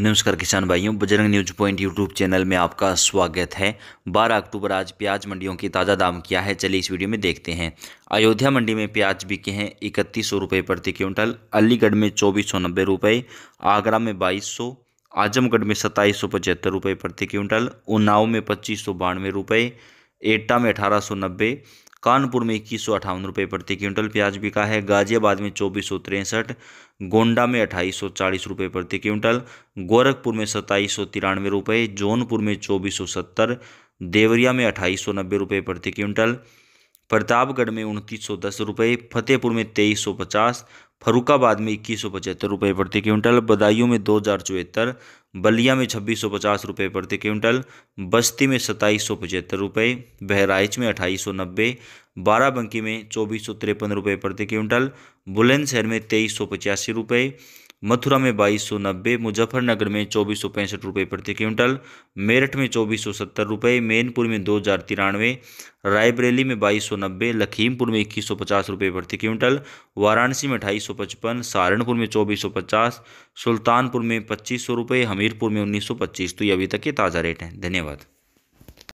नमस्कार किसान भाइयों Bajrang news point YouTube channel में आपका स्वागत है 12 अक्टूबर आज प्याज मंडियों की ताज़ा दाम क्या है चलिए इस वीडियो में देखते हैं अयोध्या मंडी में प्याज बिके हैं इकतीस सौ रुपये प्रति क्विंटल अलीगढ़ में चौबीस सौ नब्बे रुपये आगरा में बाईस सौ आजमगढ़ में सत्ताईस सौ पचहत्तर रुपये प्रति क्विंटल उन्नाव में पच्चीस सौ बानवे रुपये एटा में अठारह सौ नब्बे कानपुर में इक्कीस सौ अठावन रुपये प्रति क्विंटल प्याज बिका है गाजियाबाद में चौबीस सौ तिरसठ गोंडा में अट्ठाईस सौ चालीस रुपये प्रति क्विंटल गोरखपुर में सत्ताईस सौ तिरानवे रुपये जौनपुर में चौबीस सौ सत्तर देवरिया में अट्ठाईस सौ नब्बे रुपये प्रति क्विंटल प्रतापगढ़ में उनतीस सौ दस रुपये फतेहपुर में तेईस सौ पचास फरुखाबाद में इक्कीस सौ पचहत्तर रुपये प्रति क्विंटल बदायूं में दो हज़ार चौहत्तर बलिया में छब्बीस सौ पचास रुपये प्रति क्विंटल बस्ती में सत्ताईस सौ पचहत्तर रुपये बहराइच में अट्ठाईस सौ नब्बे बाराबंकी में चौबीस सौ तिरपन रुपये प्रति क्विंटल बुलंदशहर में तेईस सौ पचासी रुपये मथुरा में बाईस सौ नब्बे मुजफ्फरनगर में चौबीस सौ पैंसठ रुपये प्रति क्विंटल मेरठ में चौबीस सौ सत्तर रुपये मैनपुर में दो हज़ार तिरानवे रायबरेली में बाईस सौ नब्बे लखीमपुर में इक्कीस सौ पचास रुपये प्रति क्विंटल वाराणसी में अठाईस सौ पचपन सहारनपुर में चौबीस सौ पचास सुल्तानपुर में पच्चीस सौ रुपये हमीरपुर में उन्नीस सौ पच्चीस तो ये अभी तक के ताज़ा रेट हैं धन्यवाद